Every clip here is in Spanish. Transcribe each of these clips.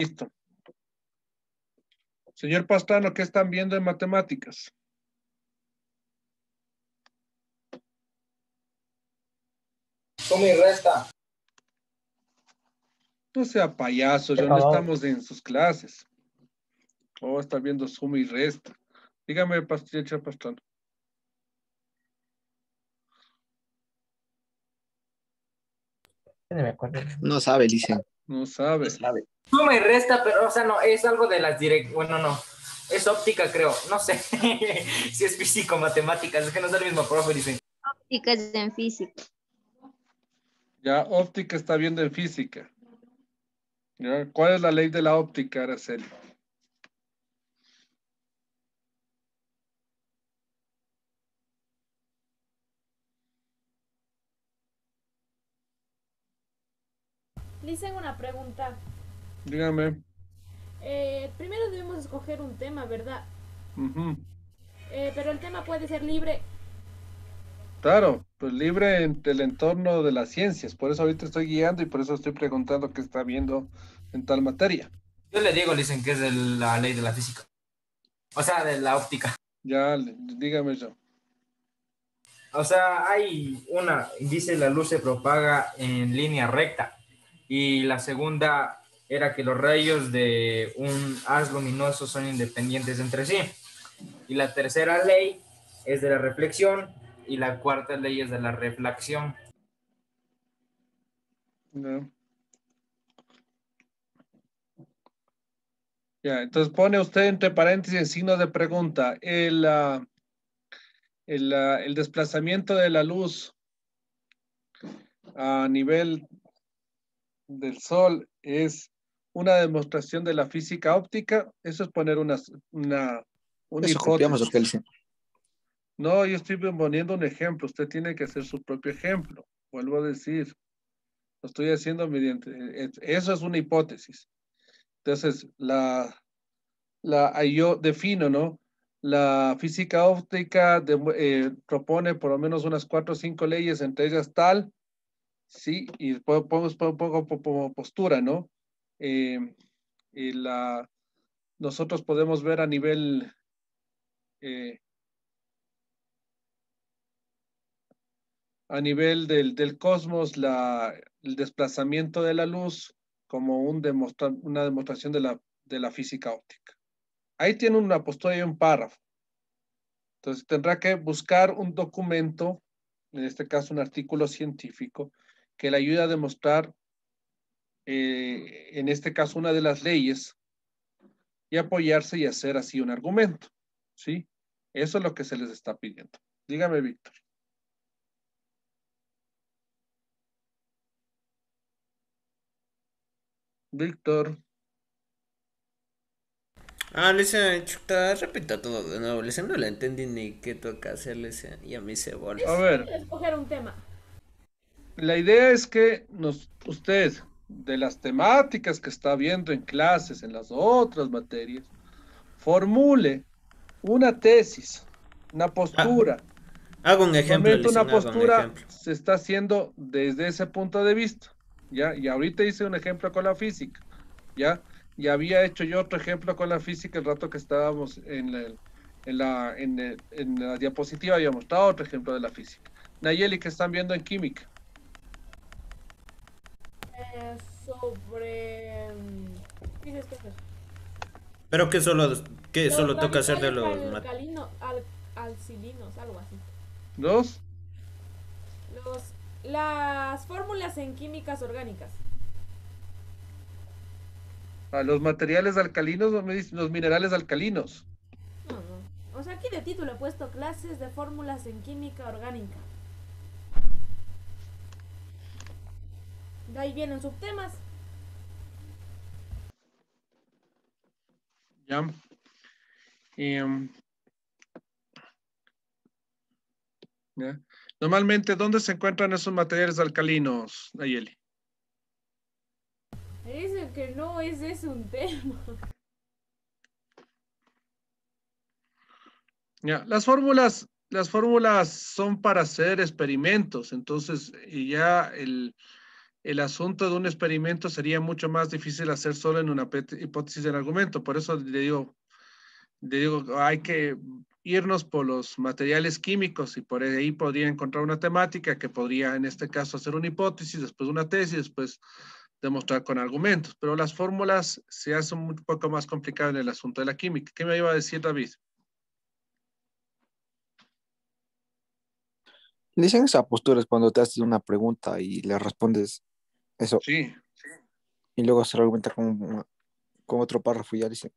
Listo. Señor Pastrano, ¿qué están viendo en matemáticas? Suma y resta. No sea payaso, ya no estamos en sus clases. O oh, está viendo suma y resta. Dígame, Pastrano. No sabe, dice. No sabes. No me resta, pero, o sea, no, es algo de las direct. Bueno, no. Es óptica, creo. No sé si es físico, matemáticas. Es que no es el mismo profe, dicen. Óptica es en física. Ya, óptica está viendo en física. ¿Cuál es la ley de la óptica, Araceli? Dicen una pregunta. Dígame. Eh, primero debemos escoger un tema, ¿verdad? Eh, pero el tema puede ser libre. Claro, pues libre en el entorno de las ciencias. Por eso ahorita estoy guiando y por eso estoy preguntando qué está viendo en tal materia. Yo le digo, dicen que es de la ley de la física. O sea, de la óptica. Ya, dígame yo. O sea, hay una, dice la luz se propaga en línea recta y la segunda era que los rayos de un haz luminoso son independientes entre sí. Y la tercera ley es de la reflexión y la cuarta ley es de la reflexión. Ya, entonces pone usted entre paréntesis signos de pregunta. El, ah, ah, el desplazamiento de la luz a nivel del Sol es una demostración de la física óptica, eso es poner una, una, un hipótesis. No, yo estoy poniendo un ejemplo, usted tiene que hacer su propio ejemplo, vuelvo a decir, lo estoy haciendo mediante, eso es una hipótesis. Entonces, la, la, yo defino, ¿no? La física óptica eh, propone por lo menos unas cuatro o cinco leyes, entre ellas tal, ¿sí? Y pongo, un poco postura, ¿no? Eh, nosotros podemos ver a nivel... Eh, a nivel del, del cosmos, la, el desplazamiento de la luz como un una demostración de la, de la física óptica. Ahí tiene una postura y un párrafo. Entonces tendrá que buscar un documento, en este caso un artículo científico, que le ayuda a demostrar, eh, en este caso, una de las leyes y apoyarse y hacer así un argumento. ¿Sí? Eso es lo que se les está pidiendo. Dígame, Víctor. Víctor. Ah, Lisa, repita todo de nuevo. no la entendí ni qué toca hacer, Y a mí se vuelve. A ver. Escoger un tema. La idea es que nos, usted, de las temáticas que está viendo en clases, en las otras materias, formule una tesis, una ah. postura. hago un ejemplo. una postura se está haciendo desde ese punto de vista. ¿ya? Y ahorita hice un ejemplo con la física. ¿ya? Y había hecho yo otro ejemplo con la física el rato que estábamos en la, en la, en la diapositiva, había mostrado otro ejemplo de la física. Nayeli, que están viendo en química. sobre mm, Pero que solo que solo toca hacer de los alcalinos, alcilinos, algo así. ¿Dos? Los las fórmulas en químicas orgánicas. A los materiales alcalinos, los minerales alcalinos. No, no. O sea, aquí de título he puesto clases de fórmulas en química orgánica. De ahí vienen subtemas. Em, Normalmente, ¿dónde se encuentran esos materiales alcalinos, Nayeli? Eso que no, es, es un tema. Ya, las fórmulas, las fórmulas son para hacer experimentos, entonces y ya el, el asunto de un experimento sería mucho más difícil hacer solo en una hipótesis del argumento. Por eso le digo, digo, hay que irnos por los materiales químicos y por ahí podría encontrar una temática que podría en este caso hacer una hipótesis, después una tesis, después demostrar con argumentos. Pero las fórmulas se hacen un poco más complicadas en el asunto de la química. ¿Qué me iba a decir David? Dicen esa postura cuando te haces una pregunta y le respondes eso. Sí. Y luego se lo con, otro párrafo ya dice.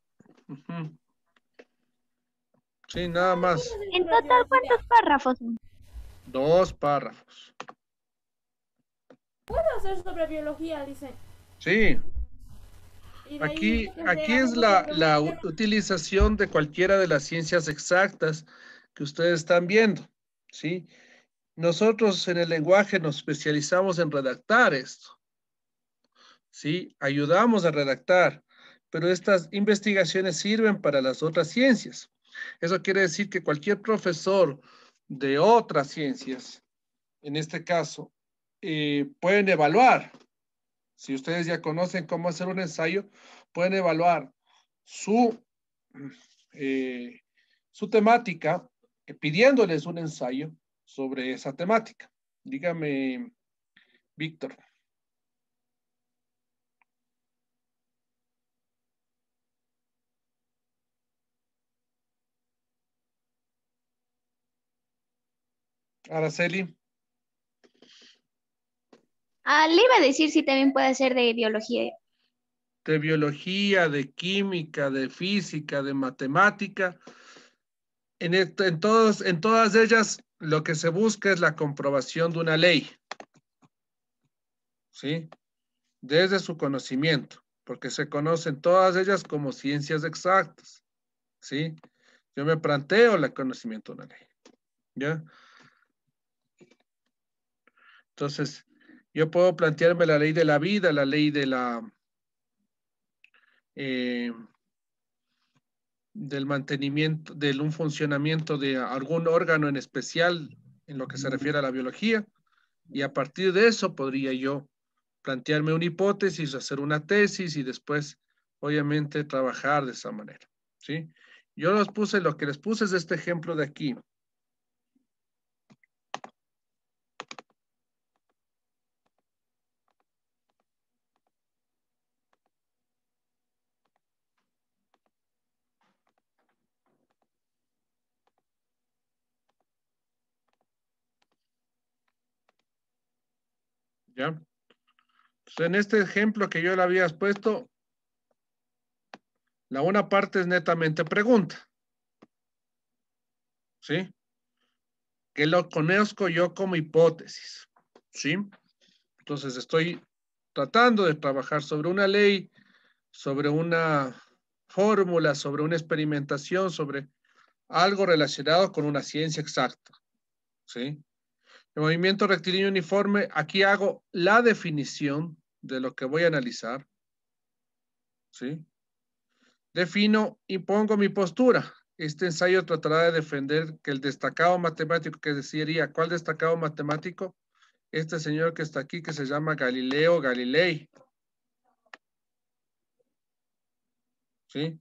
Sí, nada más. En total, ¿cuántos párrafos? Dos párrafos. ¿Puedo hacer sobre biología, dice? Sí. Aquí, aquí es la, la utilización de cualquiera de las ciencias exactas que ustedes están viendo, ¿sí? Nosotros en el lenguaje nos especializamos en redactar esto. ¿sí? Ayudamos a redactar, pero estas investigaciones sirven para las otras ciencias. Eso quiere decir que cualquier profesor de otras ciencias, en este caso, eh, pueden evaluar, si ustedes ya conocen cómo hacer un ensayo, pueden evaluar su, eh, su temática eh, pidiéndoles un ensayo sobre esa temática. Dígame, Víctor. Araceli. Ah, le iba a decir si también puede ser de biología. De biología, de química, de física, de matemática. En, todos, en todas ellas lo que se busca es la comprobación de una ley. ¿Sí? Desde su conocimiento, porque se conocen todas ellas como ciencias exactas. ¿Sí? Yo me planteo el conocimiento de una ley. ¿Ya? Entonces, yo puedo plantearme la ley de la vida, la ley de la eh, del mantenimiento, del un funcionamiento de algún órgano en especial en lo que se refiere a la biología, y a partir de eso podría yo plantearme una hipótesis, hacer una tesis y después, obviamente, trabajar de esa manera. ¿sí? Yo los puse, lo que les puse es este ejemplo de aquí. Entonces, pues, en este ejemplo que yo le había puesto, la una parte es netamente pregunta. ¿Sí? Que lo conozco yo como hipótesis. ¿Sí? Entonces estoy tratando de trabajar sobre una ley, sobre una fórmula, sobre una experimentación, sobre algo relacionado con una ciencia exacta. ¿Sí? El movimiento rectilíneo uniforme, aquí hago la definición de lo que voy a analizar. ¿Sí? Defino y pongo mi postura. Este ensayo tratará de defender que el destacado matemático, que deciría, ¿cuál destacado matemático? Este señor que está aquí, que se llama Galileo Galilei. ¿Sí?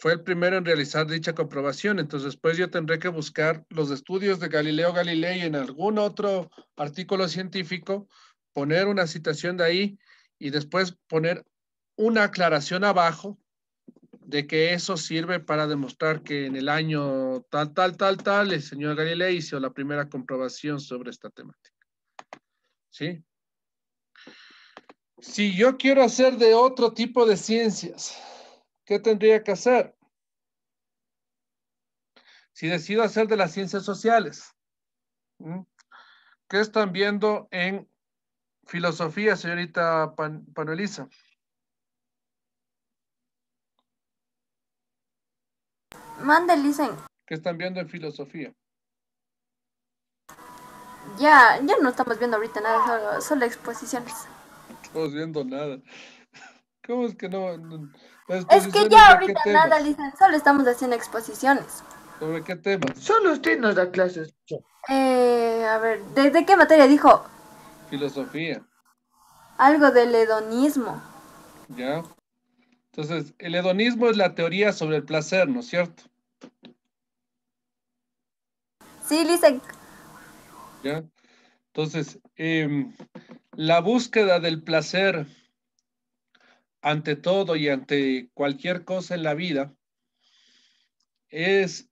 fue el primero en realizar dicha comprobación. Entonces, después pues, yo tendré que buscar los estudios de Galileo Galilei en algún otro artículo científico, poner una citación de ahí y después poner una aclaración abajo de que eso sirve para demostrar que en el año tal, tal, tal, tal, el señor Galilei hizo la primera comprobación sobre esta temática. ¿Sí? Si yo quiero hacer de otro tipo de ciencias, ¿Qué tendría que hacer? Si decido hacer de las ciencias sociales, ¿qué están viendo en filosofía, señorita Pan Panelisa? Mande, ¿Qué están viendo en filosofía? Ya, ya no estamos viendo ahorita nada, solo, solo exposiciones. No estamos viendo nada. ¿Cómo es que no? es que ya ahorita nada, Lizan, solo estamos haciendo exposiciones. ¿Sobre qué tema? Solo usted nos da clases. Eh, a ver, ¿desde qué materia dijo? Filosofía. Algo del hedonismo. Ya. Entonces, el hedonismo es la teoría sobre el placer, ¿no es cierto? Sí, Lizan. Ya. Entonces, em, la búsqueda del placer ante todo y ante cualquier cosa en la vida es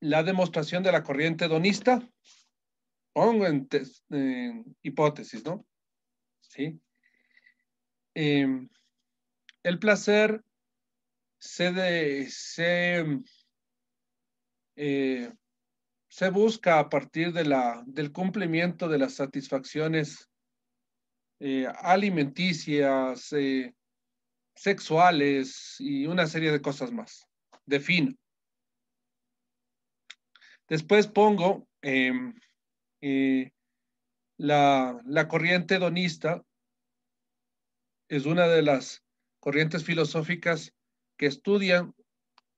la demostración de la corriente donista o en, hipótesis, ¿no? Sí. Em, el placer se, se, eh, se busca a partir de la, del cumplimiento de las satisfacciones eh, alimenticias, eh, sexuales y una serie de cosas más. Defino. Después pongo em, eh, la, corriente donista, es una de las corrientes filosóficas que estudian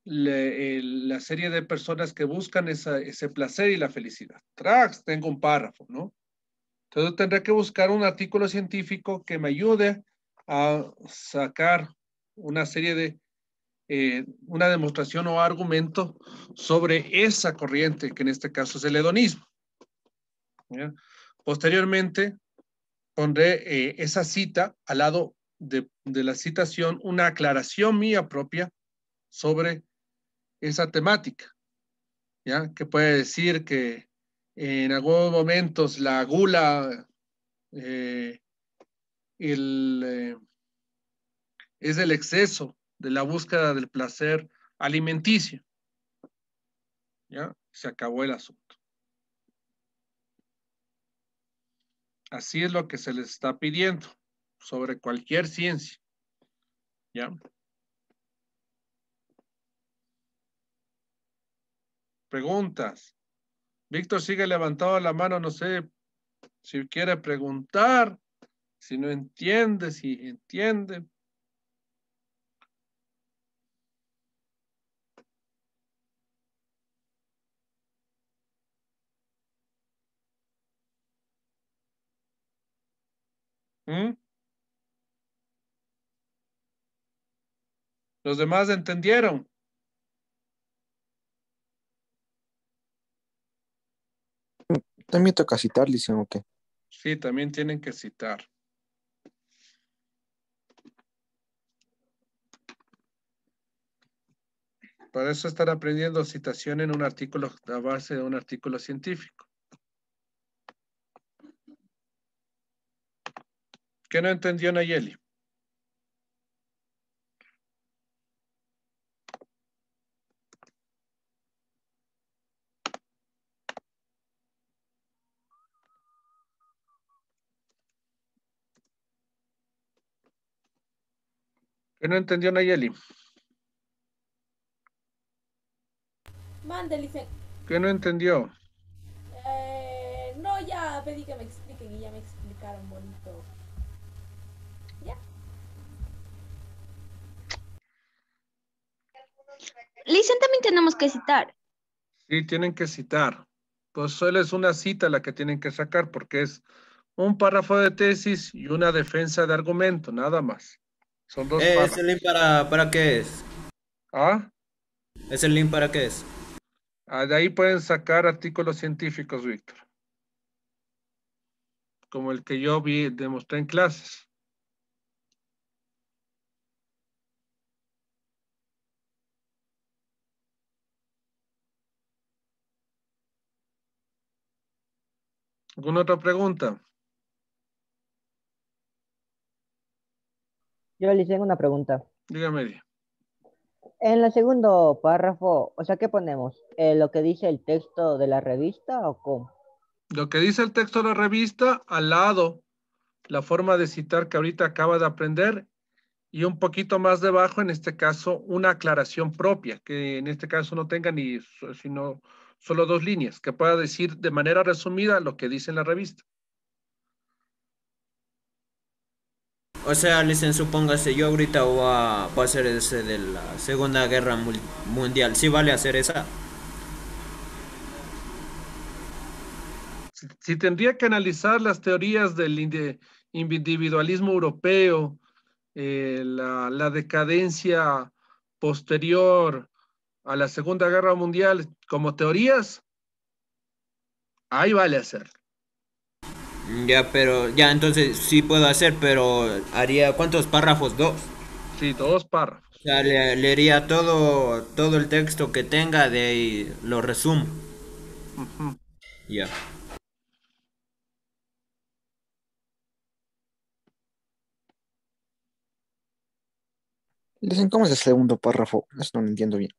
la serie de personas que buscan ese placer y la felicidad. Trax, tengo un párrafo, ¿no? Entonces tendré que buscar un artículo científico que me ayude a sacar una serie de, eh, una demostración o argumento sobre esa corriente, que en este caso es el hedonismo. Posteriormente, pondré eh, esa cita al lado de, de, la citación, una aclaración mía propia sobre esa temática, ¿ya? Que puede decir que en algunos momentos la gula eh, eh, es el exceso de la búsqueda del placer alimenticio. ¿Ya? Se acabó el asunto. Así es lo que se les está pidiendo sobre cualquier ciencia. ¿Ya? Preguntas. Víctor sigue levantado la mano, no sé si quiere preguntar, si no entiende, si entiende. ¿Mm? ¿Los demás entendieron? También toca citar, dicen, ¿o qué? Sí, también tienen que citar. Para eso estar aprendiendo citación en un artículo a base de un artículo científico. ¿Qué no entendió Nayeli? no entendió Nayeli? Mande, ¿Qué no entendió? Eh, no, ya pedí que me expliquen y ya me explicaron bonito. ¿Ya? Licen también tenemos que citar. Sí, tienen que citar. Pues solo es una cita la que tienen que sacar porque es un párrafo de tesis y una defensa de argumento, nada más. Eh, es el link para, qué es? ¿Ah? Es el link para qué es? Ah, de ahí pueden sacar artículos científicos, Víctor. Como el que yo vi, demostré en clases. ¿Alguna otra pregunta? Yo le tengo una pregunta. Dígame. En el segundo párrafo, o sea, ¿qué ponemos? Eh, ¿Lo que dice el texto de la revista o cómo? Lo que dice el texto de la revista al lado, la forma de citar que ahorita acaba de aprender y un poquito más debajo, en este caso, una aclaración propia, que en este caso no tenga ni, sino solo dos líneas, que pueda decir de manera resumida lo que dice en la revista. O sea, listen, supóngase, yo ahorita voy a, hacer ese de la Segunda Guerra Mundial. ¿Sí vale hacer esa? Si, tendría que analizar las teorías del individualismo europeo, eh, la, la, decadencia posterior a la Segunda Guerra Mundial como teorías, ahí vale hacer. Ya, pero ya entonces sí puedo hacer, pero haría ¿cuántos párrafos? Dos. Sí, dos párrafos. O sea, leería todo todo el texto que tenga de ahí lo resumo. Ya. Dicen, ¿cómo es el segundo párrafo? Eso no lo entiendo bien.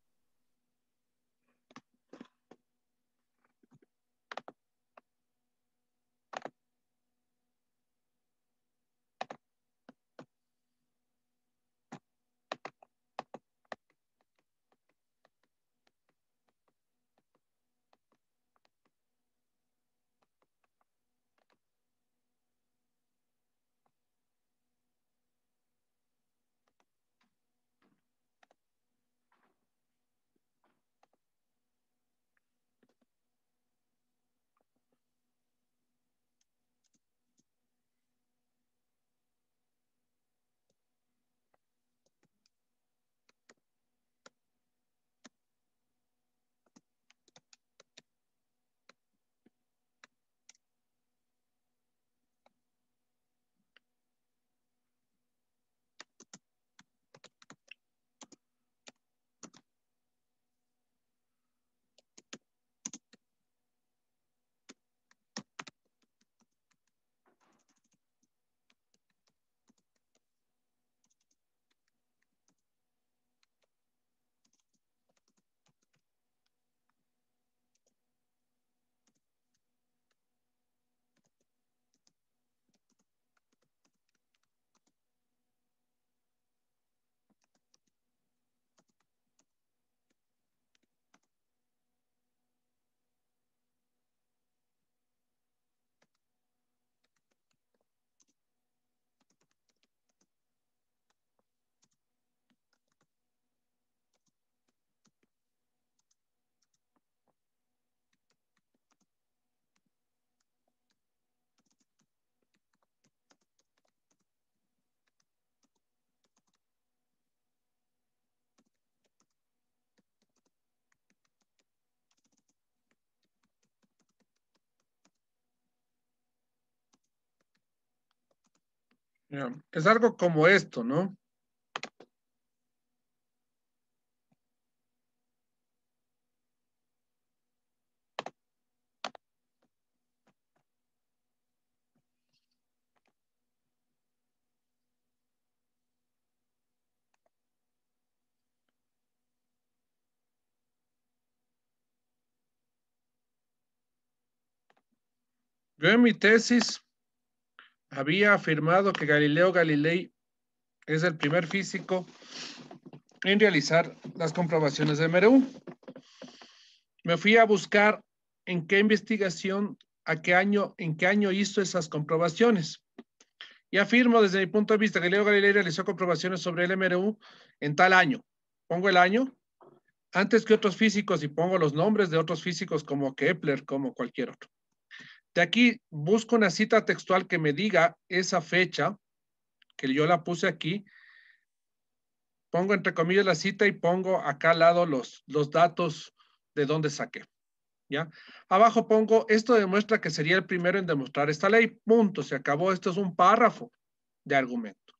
Es algo como esto, ¿no? Yo en mi tesis había afirmado que Galileo Galilei es el primer físico en realizar las comprobaciones de MRU. Me fui a buscar en qué investigación, a qué año, en qué año hizo esas comprobaciones. Y afirmo desde mi punto de vista que Galileo Galilei realizó comprobaciones sobre el MRU en tal año. Pongo el año antes que otros físicos y pongo los nombres de otros físicos como Kepler, como cualquier otro. De aquí busco una cita textual que me diga esa fecha, que yo la puse aquí. Pongo entre comillas la cita y pongo acá al lado los, los datos de dónde saqué. ¿Ya? Abajo pongo, esto demuestra que sería el primero en demostrar esta ley. Punto, se acabó. Esto es un párrafo de argumento.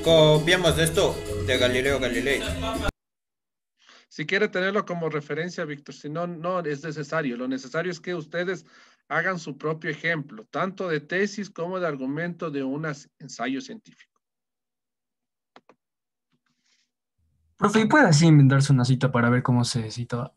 Copiamos esto de Galileo Galilei. Si quiere tenerlo como referencia, Víctor, si no, no es necesario. Lo necesario es que ustedes hagan su propio ejemplo, tanto de tesis como de argumento de un ensayo científico. Profe, ¿y puede así inventarse una cita para ver cómo se cita.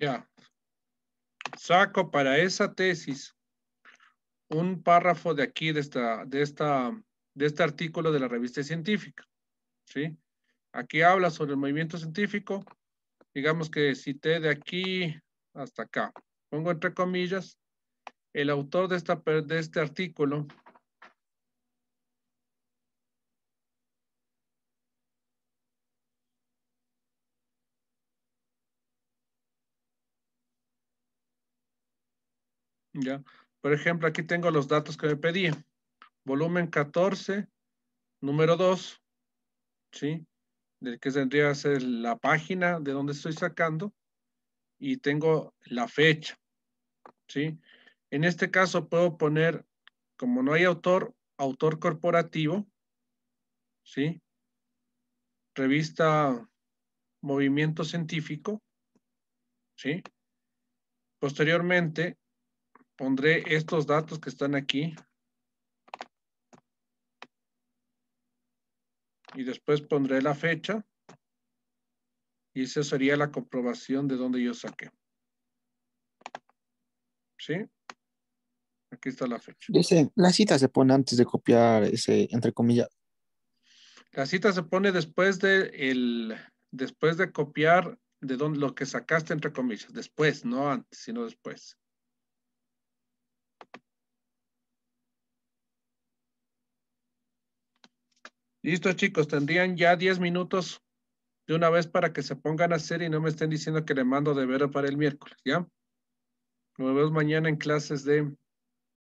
Ya. Saco para esa tesis un párrafo de aquí, de, esta, de, esta, de este artículo de la revista científica. ¿Sí? Aquí habla sobre el movimiento científico. Digamos que cité de aquí hasta acá. Pongo entre comillas. El autor de, esta, de este artículo Por ejemplo, aquí tengo los datos que me pedí. Volumen 14, número 2, ¿sí? Del que tendría que ser la página de donde estoy sacando y tengo la fecha, ¿sí? En este caso puedo poner, como no hay autor, autor corporativo, ¿sí? Revista Movimiento Científico, ¿sí? Posteriormente, pondré estos datos que están aquí. Y después pondré la fecha. Y esa sería la comprobación de donde yo saqué. ¿Sí? Aquí está la fecha. Dice, la cita se pone antes de copiar ese, entre comillas. La cita se pone después de el, después de copiar de donde, lo que sacaste, entre comillas. Después, no antes, sino después. Listo, chicos, tendrían ya 10 minutos de una vez para que se pongan a hacer y no me estén diciendo que le mando de ver para el miércoles, ¿ya? Nos vemos mañana en clases de